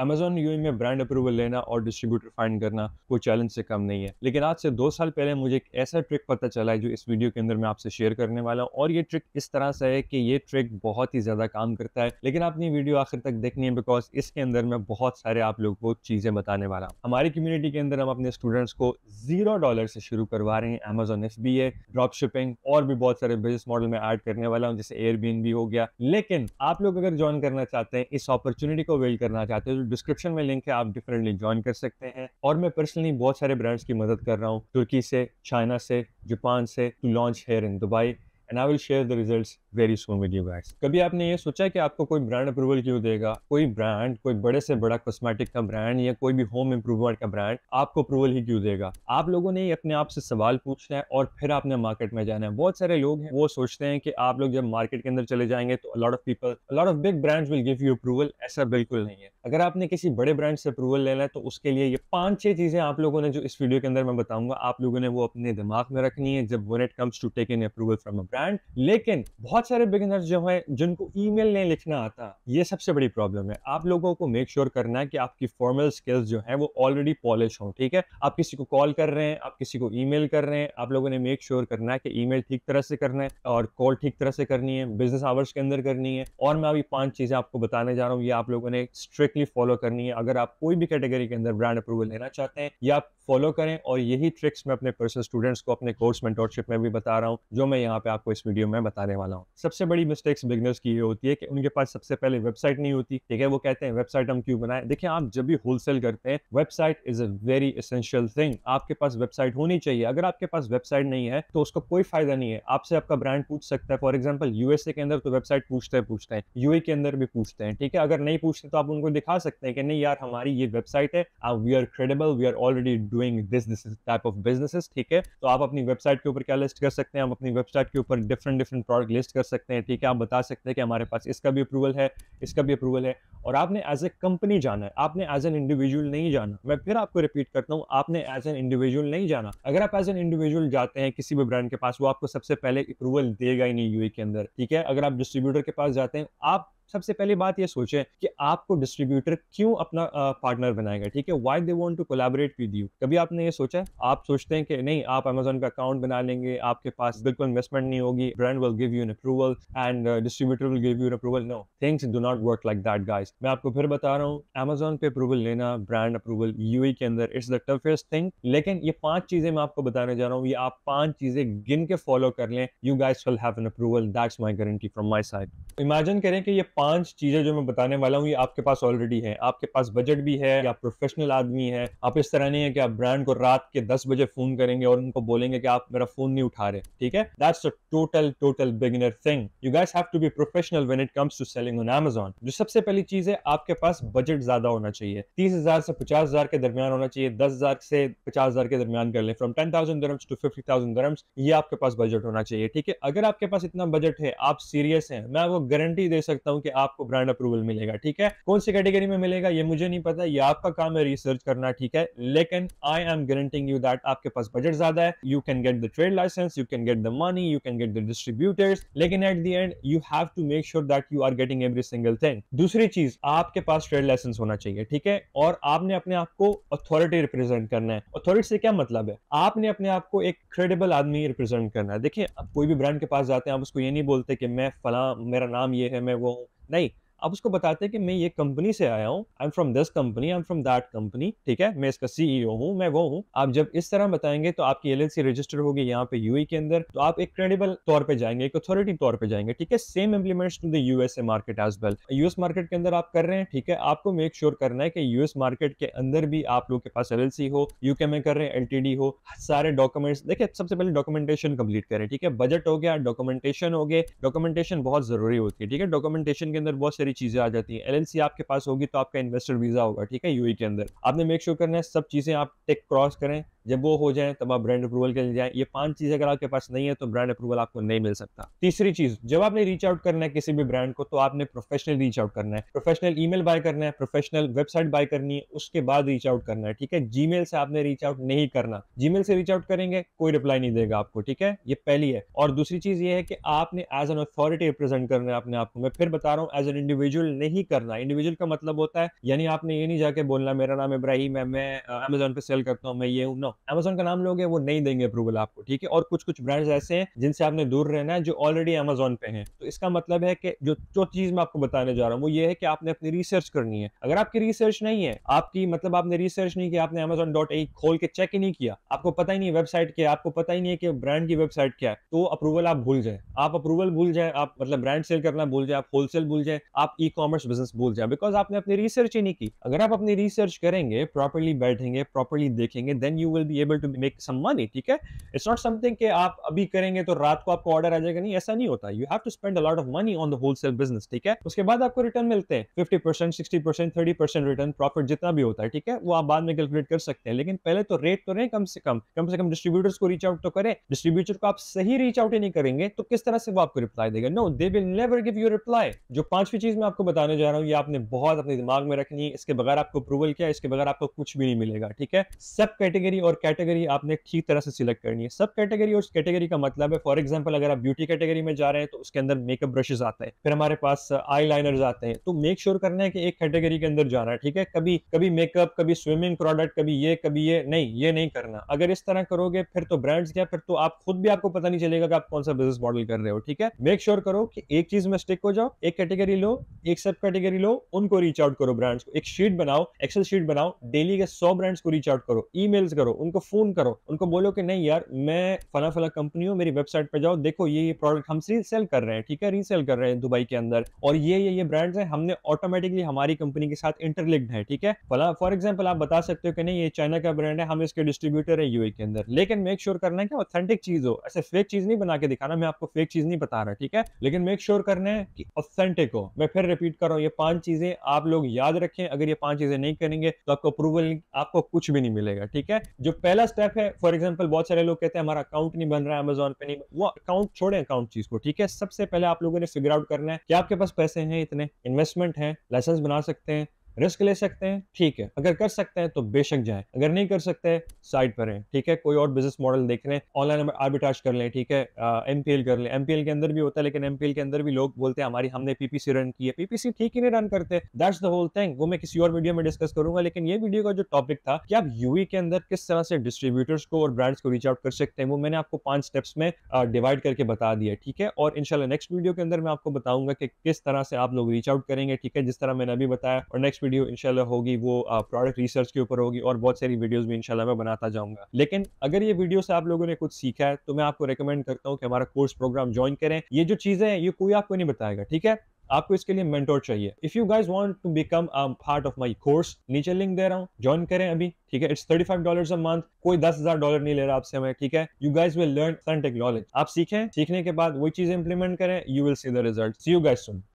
Amazon यू में brand approval लेना और डिस्ट्रीब्यूटर फाइंड करना कोई चैलेंज से कम नहीं है लेकिन आज से दो साल पहले मुझे एक ऐसा ट्रिक पता चला है जो इस वीडियो के अंदर मैं आपसे शेयर करने वाला हूँ और ये ट्रिक इस तरह से है कि ये ट्रिक बहुत ही ज़्यादा काम करता है लेकिन आपने वीडियो आखिर तक देखनी है बिकॉज इसके अंदर मैं बहुत सारे आप लोग को चीज़ें बताने वाला हूँ हमारी कम्युनिटी के अंदर हम अपने स्टूडेंट्स को जीरो डॉलर से शुरू करवा रहे हैं Amazon F B drop shipping और भी बहुत सारे बिजनेस मॉडल में ऐड करने वाला हूँ जैसे एयरबीन हो गया लेकिन आप लोग अगर ज्वाइन करना चाहते हैं इस अपॉर्चुनिटी को वेल करना चाहते हैं तो डिस्क्रिप्शन में लिंक है आप डिफरेंटली ज्वाइन कर सकते हैं और मैं पर्सनली बहुत सारे ब्रांड्स की मदद कर रहा हूँ तुर्की से चाइना से जापान से to launch here in Dubai and I will share the results very soon with you guys कभी आपने ये सोचा कि आपको कोई ब्रांड अप्रूवल क्यों देगा कोई ब्रांड कोई बड़े से बड़ा कॉस्मेटिक का ब्रांड या कोई भी होम इम्प्रूवमेंट का ब्रांड आपको अप्रूवल ही क्यों देगा आप लोगों ने अपने आप से सवाल पूछना है और फिर आपने मार्केट में जाना है बहुत सारे लोग हैं वो सोचते हैं कि आप लोग जब मार्केट के अंदर चले जाएंगे तो a lot of people a lot of big brand will give you approval ऐसा बिल्कुल नहीं है अगर आपने किसी बड़े ब्रांड से अप्रूवल लेना है तो उसके लिए ये पांच छह चीजें आप लोगों ने जो इस वीडियो के अंदर मैं बताऊंगा आप लोगों ने वो अपने दिमाग में रखनी है जब when it comes to taking approval from a brand brand लेकिन बहुत सारे बिगिनर्स जो है जिनको ईमेल नहीं लिखना आता ये सबसे बड़ी प्रॉब्लम है आप लोगों को मेक श्योर sure करना है कि आपकी फॉर्मल स्किल्स जो है वो ऑलरेडी पॉलिश हो ठीक है आप किसी को कॉल कर रहे हैं आप किसी को ईमेल कर रहे हैं आप लोगों ने मेक श्योर sure करना है कि ईमेल ठीक तरह से करना है और कॉल ठीक तरह से करनी है बिजनेस आवर्स के अंदर करनी है और मैं अभी पांच चीजें आपको बताने जा रहा हूँ ये आप लोगों ने स्ट्रिक्टली फॉलो करनी है अगर आप कोई भी कैटेगरी के अंदर ब्रांड अप्रूवल लेना चाहते हैं या आप फॉलो करें और यही ट्रिक्स मैं अपने पर्सनल स्टूडेंट्स को अपने कोर्स मेंटोरशिप में भी बता रहा हूँ जो मैं यहाँ पे आपको इस वीडियो में बताने वाला हूँ सबसे बड़ी मिस्टेक्स बिगनर्स की ये होती है कि उनके पास सबसे पहले वेबसाइट नहीं होती ठीक है वो कहते हैं वेबसाइट हम क्यों बनाए देखिए आप जब भी होलसेल करते हैं website is a very essential thing आपके पास वेबसाइट होनी चाहिए अगर आपके पास वेबसाइट नहीं है तो उसका कोई फायदा नहीं है आपसे आपका ब्रांड पूछ सकता है फॉर एग्जाम्पल यूएसए के अंदर तो वेबसाइट पूछते हैं पूछते हैं यूए के अंदर भी पूछते हैं ठीक है अगर नहीं पूछते तो आप उनको दिखा सकते हैं कि नहीं यार हमारी ये वेबसाइट है we are credible we are already doing this this type of business ठीक है तो आप अपनी वेबसाइट के ऊपर क्या लिस्ट कर सकते हैं आप अपनी वेबसाइट के ऊपर डिफरेंट डिफरेंट प्रोडक्ट लिस्ट कर सकते हैं ठीक है आप बता सकते हैं कि हमारे पास इसका भी अप्रूवल है इसका भी अप्रूवल है और आपने एज ए कंपनी जाना है आपने एज एन इंडिविजुअल नहीं जाना मैं फिर आपको रिपीट करता हूँ आपने एज एन इंडिविजुअल नहीं जाना अगर आप एज एन इंडिविजुअल जाते हैं किसी भी ब्रांड के पास वो आपको सबसे पहले अप्रूवल देगा ही नहीं यूए के अंदर ठीक है अगर आप डिस्ट्रीब्यूटर के पास जाते हैं आप सबसे पहले बात ये सोचें कि आपको डिस्ट्रीब्यूटर क्यों अपना पार्टनर बनाएगा ठीक है why they want to collaborate with you कभी आपने ये सोचा आप सोचते हैं कि नहीं आप अमेजोन का अकाउंट बना लेंगे आपके पास बिल्कुल इन्वेस्टमेंट नहीं होगी brand will give you an approval and distributor will give you an approval no things do not work like that guys मैं आपको फिर बता रहा हूँ अमेजोन पे अप्रूवल लेना ब्रांड अप्रूवल यू के अंदर इट्स द टफेस्ट थिंग लेकिन ये पांच चीजें मैं आपको बताने जा रहा हूँ ये आप पांच चीजें गिन के फॉलो कर लें you guys will have an approval that's my guarantee from my side imagine करें कि ये पांच चीजें जो मैं बताने वाला हूँ ये आपके पास ऑलरेडी है आपके पास बजट भी है या प्रोफेशनल आदमी है आप इस तरह नहीं है कि आप ब्रांड को रात के दस बजे फोन करेंगे और उनको बोलेंगे कि आप मेरा फोन नहीं उठा रहे ठीक है that's a total total beginner thing you guys have to be professional when it comes to selling on Amazon जो सबसे पहली चीज है आपके पास बजट ज्यादा होना चाहिए तीस से पचास के दरमियान होना चाहिए दस से पचास के दरमियान कर ले from ten thousand dirhams to fifty thousand dirhams ये आपके पास बजट होना चाहिए ठीक है अगर आपके पास इतना बजट है आप सीरियस हैं मैं वो गारंटी दे सकता हूँ कि करके आपको ब्रांड अप्रूवल मिलेगा ठीक है कौन सी कैटेगरी में मिलेगा ये मुझे नहीं पता ये आपका काम है रिसर्च करना ठीक है लेकिन I am guaranteeing you that आपके पास बजट ज्यादा है you can get the trade licence you can get the money you can get the distributors लेकिन at the end you have to make sure that you are getting every single thing दूसरी चीज आपके पास trade licence होना चाहिए ठीक है और आपने अपने आप को अथॉरिटी रिप्रेजेंट करना है अथॉरिटी से क्या मतलब है आपने अपने आप को एक क्रेडिबल आदमी रिप्रेजेंट करना है देखिए कोई भी ब्रांड के पास जाते हैं आप उसको ये नहीं बोलते कि मैं फला मेरा नाम ये है मैं वो हूँ नहीं अब उसको बताते हैं कि मैं ये कंपनी से आया हूँ I am from this company I am from that company ठीक है मैं इसका सीईओ e हूँ मैं वो हूँ आप जब इस तरह बताएंगे तो आपकी एल रजिस्टर होगी यहाँ पे यूई e के अंदर तो आप एक क्रेडिबल तौर पर जाएंगे एक अथॉरिटी तौर पर जाएंगे ठीक है same implements to the USA market as well US market के अंदर आप कर रहे हैं ठीक है आपको मेक श्योर sure करना है कि यूएस मार्केट के अंदर भी आप लोग के पास एल हो यूके में कर रहे हैं एल हो सारे डॉक्यूमेंट्स देखिए सबसे पहले डॉक्यूमेंटेशन कंप्लीट करें ठीक है बजट हो गया डॉक्यूमेंटेशन हो गए डॉक्यूमेंटेशन बहुत जरूरी होती है ठीक है डॉक्यूमेंटेशन के अंदर बहुत सारी सारी चीज़ें आ जाती हैं एल आपके पास होगी तो आपका इन्वेस्टर वीज़ा होगा ठीक है यू के अंदर आपने मेक श्योर sure करना है सब चीज़ें आप टेक क्रॉस करें जब वो हो जाए तब आप ब्रांड अप्रूवल के लिए जाएं ये पांच चीज़ अगर आपके पास नहीं है तो ब्रांड अप्रूवल आपको नहीं मिल सकता तीसरी चीज़ जब आपने रीच आउट करना है किसी भी ब्रांड को तो आपने प्रोफेशनल रीच आउट करना है प्रोफेशनल ईमेल बाय करना है प्रोफेशनल वेबसाइट बाय करनी है उसके बाद रीच आउट करना है ठीक है जीमेल से आपने रीच आउट नहीं करना जी से रीच आउट करेंगे कोई रिप्लाई नहीं देगा आपको ठीक है ये पहली है और दूसरी चीज़ ये है कि आपने एज एन अथॉरिटी रिप्रेजेंट करना है अपने आपको मैं फिर बता रहा हूँ एज एन इंडिविजुअल नहीं करना इंडिविजुअल का मतलब होता है यानी आपने ये नहीं जाके बोलना मेरा नाम इब्राहिम है मैं अमेजोन पे सेल करता हूँ मैं ये हूँ ना नो अमेजोन का नाम लोगे वो नहीं देंगे अप्रूवल आपको ठीक है और कुछ कुछ ब्रांड्स ऐसे हैं जिनसे आपने दूर रहना है जो ऑलरेडी अमेजोन पे हैं तो इसका मतलब है कि जो जो चीज मैं आपको बताने जा रहा हूँ वो ये है कि आपने अपनी रिसर्च करनी है अगर आपकी रिसर्च नहीं है आपकी मतलब आपने रिसर्च नहीं किया आपने अमेजोन डॉट ई खोल के चेक ही नहीं किया आपको पता ही नहीं वेबसाइट क्या आपको पता ही नहीं है कि ब्रांड की वेबसाइट क्या है तो अप्रूवल आप भूल जाए आप अप्रूवल भूल जाए आप मतलब ब्रांड सेल करना भूल जाए आप होलसेल भूल जाए आप ई कॉमर्स बिजनेस भूल जाए बिकॉज आपने अपनी रिसर्च ही नहीं की अगर आप अपनी रिसर्च करेंगे प्रॉपरली बैठेंगे प्रॉपरली देखेंगे then you will be able to make some money ठीक है इट्स नॉट समथिंग कि आप अभी करेंगे तो रात को आपको ऑर्डर आ जाएगा नहीं ऐसा नहीं होता you have to spend a lot of money on the wholesale business ठीक है उसके बाद आपको रिटर्न मिलते हैं fifty percent sixty percent thirty percent return profit जितना भी होता है ठीक है वो आप बाद में कैलकुलेट कर सकते हैं लेकिन पहले तो रेट तो रहे कम से कम कम से कम डिस्ट्रीब्यूटर्स को रीच आउट तो करें डिस्ट्रीब्यूटर को आप सही रीच आउट ही नहीं करेंगे तो किस तरह तरह से वो आपको रिप्लाई देगा no they will never give you reply जो पांचवी चीज मैं आपको बताने जा रहा हूँ ये आपने बहुत अपने दिमाग में रखनी है इसके बगैर आपको अप्रूवल किया इसके बगैर आपको कुछ भी नहीं मिलेगा ठीक है सब कैटेगरी और कैटेगरी आपने ठीक तरह से सिलेक्ट करनी है सब कैटेगरी और कैटेगरी का मतलब है फॉर एग्जाम्पल अगर आप ब्यूटी कैटेगरी में जा रहे हैं तो उसके अंदर मेकअप ब्रशेज आते हैं फिर हमारे पास आई uh, लाइनर्स आते हैं तो मेक श्योर करना है कि एक कैटेगरी के अंदर जा रहा है ठीक है कभी कभी मेकअप कभी स्विमिंग प्रोडक्ट कभी ये कभी ये नहीं ये नहीं करना अगर इस तरह करोगे फिर तो ब्रांड्स क्या फिर तो आप खुद भी आपको पता नहीं चलेगा कि आप कौन सा बिजनेस मॉडल कर रहे हो ठीक है मेक श्योर sure करो कि एक चीज में स्टिक हो जाओ एक कैटेगरी लो एक सब कैटेगरी लो उनको रीच आउट करो ब्रांड्स को एक शीट बनाओ एक्सेल शीट बनाओ डेली के सौ ब्रांड्स को रीच आउट करो ई करो उनको फोन करो उनको बोलो कि नहीं यार मैं फला फला कंपनी हूँ मेरी वेबसाइट पर जाओ देखो ये ये प्रोडक्ट हम रीसेल कर रहे हैं ठीक है रीसेल कर रहे हैं दुबई के अंदर और ये ये ये ब्रांड्स हैं हमने ऑटोमेटिकली हमारी कंपनी के साथ इंटरलिंक्ड है ठीक है फला फॉर एग्जाम्पल आप बता सकते हो कि नहीं ये चाइना का ब्रांड है हम इसके डिस्ट्रीब्यूटर है यूए के अंदर लेकिन मेक श्योर sure करना है कि ऑथेंटिक चीज हो ऐसे फेक चीज नहीं बना के दिखाना मैं आपको एक चीज नहीं बता रहा ठीक है लेकिन मेक श्योर करना है कि ऑथेंटिक हो मैं फिर रिपीट कर रहा हूँ ये पांच चीजें आप लोग याद रखें अगर ये पांच चीजें नहीं करेंगे तो आपको अप्रूवल आपको कुछ भी नहीं मिलेगा ठीक है जो पहला स्टेप है फॉर एग्जाम्पल बहुत सारे लोग कहते हैं हमारा अकाउंट नहीं बन रहा है अमेजोन पे नहीं वो अकाउंट छोड़े अकाउंट चीज को ठीक है सबसे पहले आप लोगों ने फिगर आउट करना है कि आपके पास पैसे हैं इतने इन्वेस्टमेंट है लाइसेंस बना सकते हैं रिस्क ले सकते हैं ठीक है अगर कर सकते हैं तो बेशक जाएं अगर नहीं कर सकते साइड पर रहें ठीक है कोई और बिजनेस मॉडल देख रहे हैं ऑनलाइन आर्बिटाज कर लें ठीक है एम कर लें एम के अंदर भी होता है लेकिन एम के अंदर भी लोग बोलते हैं हमारी हमने पीपीसी रन की है पीपीसी ठीक ही नहीं रन करते दैट्स द होल थिंग वो मैं किसी और वीडियो में डिस्कस करूंगा लेकिन ये वीडियो का जो टॉपिक था कि आप यूई के अंदर किस तरह से डिस्ट्रीब्यूटर्स को और ब्रांड्स को रीच आउट कर सकते हैं वो मैंने आपको पांच स्टेप्स में डिवाइड करके बता दिया ठीक है और इनशाला नेक्स्ट वीडियो के अंदर मैं आपको बताऊंगा कि किस तरह से आप लोग रीच आउट करेंगे ठीक है जिस तरह मैंने अभी बताया और नेक्स्ट वीडियो इनशाला होगी वो प्रोडक्ट रिसर्च के ऊपर होगी और बहुत सारी वीडियोज भी इनशाला मैं बनाता जाऊंगा लेकिन अगर ये वीडियो से आप लोगों ने कुछ सीखा है तो मैं आपको रिकमेंड करता हूँ कि हमारा कोर्स प्रोग्राम ज्वाइन करें ये जो चीज़ें हैं ये कोई आपको नहीं बताएगा ठीक है आपको इसके लिए मेंटोर चाहिए if you guys want to become part of my course नीचे लिंक दे रहा हूँ ज्वाइन करें अभी ठीक है it's thirty five dollar a month कोई दस हजार डॉलर नहीं ले रहा आपसे मैं ठीक है you guys will learn some technology आप सीखें सीखने के बाद वही चीज इंप्लीमेंट करें you will see the result see you guys soon